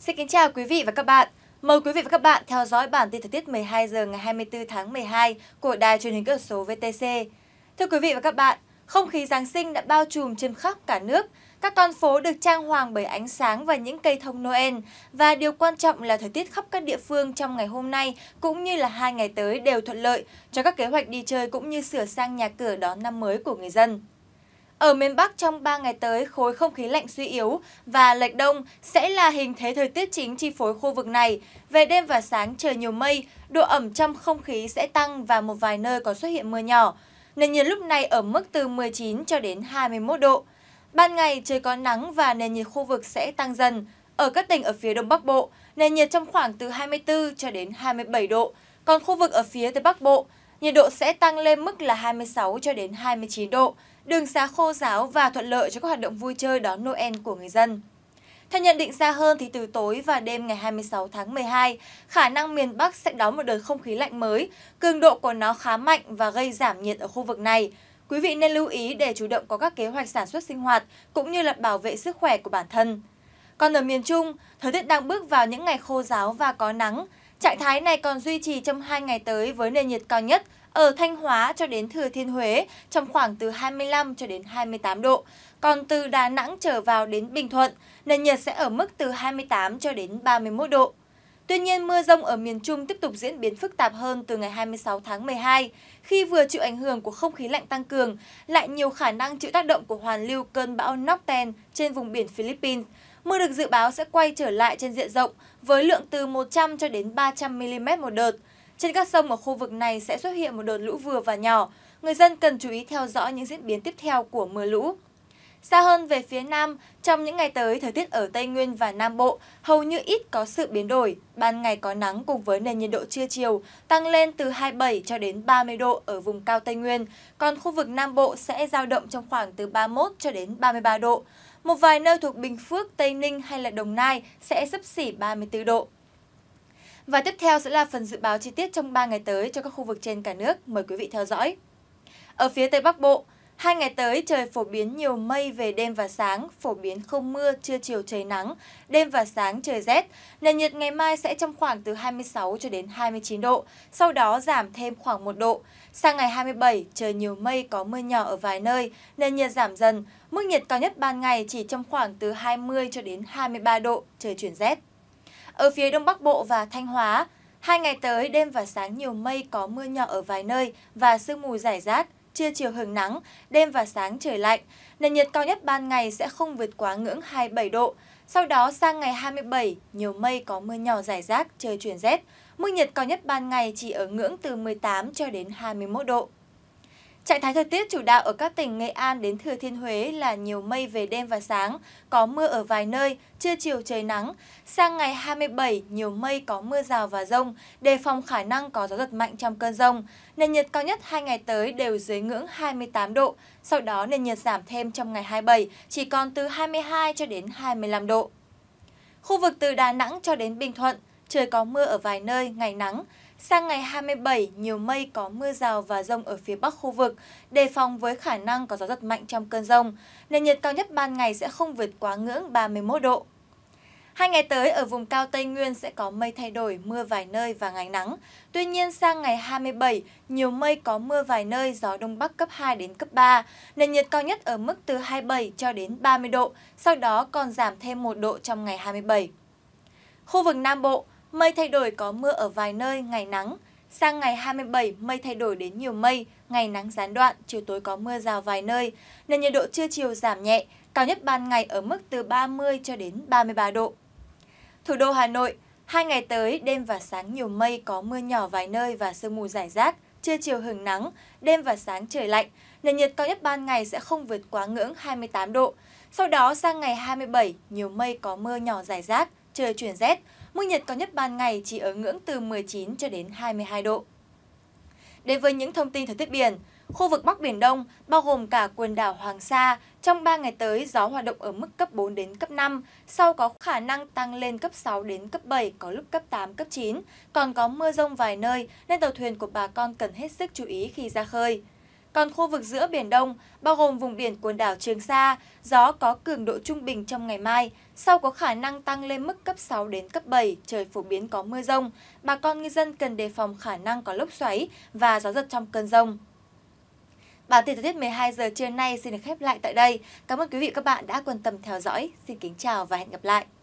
Xin kính chào quý vị và các bạn. Mời quý vị và các bạn theo dõi bản tin thời tiết 12 giờ ngày 24 tháng 12 của Đài truyền hình cơ số VTC. Thưa quý vị và các bạn, không khí Giáng sinh đã bao trùm trên khắp cả nước. Các con phố được trang hoàng bởi ánh sáng và những cây thông Noel. Và điều quan trọng là thời tiết khắp các địa phương trong ngày hôm nay cũng như là hai ngày tới đều thuận lợi cho các kế hoạch đi chơi cũng như sửa sang nhà cửa đón năm mới của người dân. Ở miền Bắc trong 3 ngày tới, khối không khí lạnh suy yếu và lệch đông sẽ là hình thế thời tiết chính chi phối khu vực này. Về đêm và sáng trời nhiều mây, độ ẩm trong không khí sẽ tăng và một vài nơi có xuất hiện mưa nhỏ. Nền nhiệt lúc này ở mức từ 19 cho đến 21 độ. Ban ngày trời có nắng và nền nhiệt khu vực sẽ tăng dần. Ở các tỉnh ở phía Đông Bắc Bộ, nền nhiệt trong khoảng từ 24 cho đến 27 độ. Còn khu vực ở phía Tây Bắc Bộ, nhiệt độ sẽ tăng lên mức là 26 cho đến 29 độ, đường xá khô giáo và thuận lợi cho các hoạt động vui chơi đón Noel của người dân. Theo nhận định xa hơn thì từ tối và đêm ngày 26 tháng 12, khả năng miền Bắc sẽ đón một đợt không khí lạnh mới, cường độ của nó khá mạnh và gây giảm nhiệt ở khu vực này. Quý vị nên lưu ý để chủ động có các kế hoạch sản xuất sinh hoạt cũng như là bảo vệ sức khỏe của bản thân. Còn ở miền Trung, thời tiết đang bước vào những ngày khô giáo và có nắng, Trạng thái này còn duy trì trong 2 ngày tới với nền nhiệt cao nhất ở Thanh Hóa cho đến Thừa Thiên Huế trong khoảng từ 25 cho đến 28 độ. Còn từ Đà Nẵng trở vào đến Bình Thuận, nền nhiệt sẽ ở mức từ 28 cho đến 31 độ. Tuy nhiên, mưa rông ở miền Trung tiếp tục diễn biến phức tạp hơn từ ngày 26 tháng 12, khi vừa chịu ảnh hưởng của không khí lạnh tăng cường, lại nhiều khả năng chịu tác động của hoàn lưu cơn bão Nocten trên vùng biển Philippines. Mưa được dự báo sẽ quay trở lại trên diện rộng với lượng từ 100 cho đến 300 mm một đợt. Trên các sông ở khu vực này sẽ xuất hiện một đợt lũ vừa và nhỏ. Người dân cần chú ý theo dõi những diễn biến tiếp theo của mưa lũ. Xa hơn về phía Nam, trong những ngày tới, thời tiết ở Tây Nguyên và Nam Bộ hầu như ít có sự biến đổi. Ban ngày có nắng cùng với nền nhiệt độ trưa chiều tăng lên từ 27 cho đến 30 độ ở vùng cao Tây Nguyên, còn khu vực Nam Bộ sẽ dao động trong khoảng từ 31 cho đến 33 độ. Một vài nơi thuộc Bình Phước, Tây Ninh hay là Đồng Nai sẽ sấp xỉ 34 độ. Và tiếp theo sẽ là phần dự báo chi tiết trong 3 ngày tới cho các khu vực trên cả nước. Mời quý vị theo dõi. Ở phía Tây Bắc Bộ, Hai ngày tới, trời phổ biến nhiều mây về đêm và sáng, phổ biến không mưa, trưa chiều trời nắng, đêm và sáng trời rét. Nền nhiệt ngày mai sẽ trong khoảng từ 26 cho đến 29 độ, sau đó giảm thêm khoảng 1 độ. Sang ngày 27, trời nhiều mây có mưa nhỏ ở vài nơi, nền nhiệt giảm dần, mức nhiệt cao nhất ban ngày chỉ trong khoảng từ 20 cho đến 23 độ, trời chuyển rét. Ở phía Đông Bắc Bộ và Thanh Hóa, Hai ngày tới, đêm và sáng nhiều mây có mưa nhỏ ở vài nơi và sương mù rải rác, trưa chiều hưởng nắng, đêm và sáng trời lạnh. Nền nhiệt cao nhất ban ngày sẽ không vượt quá ngưỡng 27 độ. Sau đó sang ngày 27, nhiều mây có mưa nhỏ rải rác, trời chuyển rét. Mức nhiệt cao nhất ban ngày chỉ ở ngưỡng từ 18 cho đến 21 độ. Trạng thái thời tiết chủ đạo ở các tỉnh Nghệ An đến Thừa Thiên Huế là nhiều mây về đêm và sáng, có mưa ở vài nơi, trưa chiều trời nắng. Sang ngày 27, nhiều mây có mưa rào và rông, đề phòng khả năng có gió giật mạnh trong cơn rông. Nền nhiệt cao nhất hai ngày tới đều dưới ngưỡng 28 độ, sau đó nền nhiệt giảm thêm trong ngày 27, chỉ còn từ 22 cho đến 25 độ. Khu vực từ Đà Nẵng cho đến Bình Thuận, trời có mưa ở vài nơi, ngày nắng. Sang ngày 27, nhiều mây có mưa rào và rông ở phía bắc khu vực, đề phòng với khả năng có gió giật mạnh trong cơn rông. Nền nhiệt cao nhất ban ngày sẽ không vượt quá ngưỡng 31 độ. Hai ngày tới ở vùng cao Tây Nguyên sẽ có mây thay đổi, mưa vài nơi và ngày nắng. Tuy nhiên sang ngày 27, nhiều mây có mưa vài nơi, gió đông bắc cấp 2 đến cấp 3. Nền nhiệt cao nhất ở mức từ 27 cho đến 30 độ, sau đó còn giảm thêm 1 độ trong ngày 27. Khu vực Nam Bộ Mây thay đổi có mưa ở vài nơi, ngày nắng. Sang ngày 27, mây thay đổi đến nhiều mây, ngày nắng gián đoạn, chiều tối có mưa rào vài nơi, nên nhiệt độ trưa chiều giảm nhẹ, cao nhất ban ngày ở mức từ 30 cho đến 33 độ. Thủ đô Hà Nội, hai ngày tới, đêm và sáng nhiều mây, có mưa nhỏ vài nơi và sương mù rải rác, trưa chiều hừng nắng, đêm và sáng trời lạnh, nền nhiệt cao nhất ban ngày sẽ không vượt quá ngưỡng 28 độ. Sau đó sang ngày 27, nhiều mây có mưa nhỏ rải rác, trời chuyển rét, mức nhiệt cao nhất ban ngày chỉ ở ngưỡng từ 19 cho đến 22 độ. Đến với những thông tin thời tiết biển, khu vực Bắc Biển Đông, bao gồm cả quần đảo Hoàng Sa, trong 3 ngày tới gió hoạt động ở mức cấp 4 đến cấp 5, sau có khả năng tăng lên cấp 6 đến cấp 7, có lúc cấp 8, cấp 9, còn có mưa rông vài nơi nên tàu thuyền của bà con cần hết sức chú ý khi ra khơi. Còn khu vực giữa Biển Đông, bao gồm vùng biển quần đảo Trường Sa, gió có cường độ trung bình trong ngày mai, sau có khả năng tăng lên mức cấp 6 đến cấp 7, trời phổ biến có mưa rông. Bà con ngư dân cần đề phòng khả năng có lốc xoáy và gió giật trong cơn rông. Bản tin thời tiết 12 giờ trưa nay xin được khép lại tại đây. Cảm ơn quý vị các bạn đã quan tâm theo dõi. Xin kính chào và hẹn gặp lại.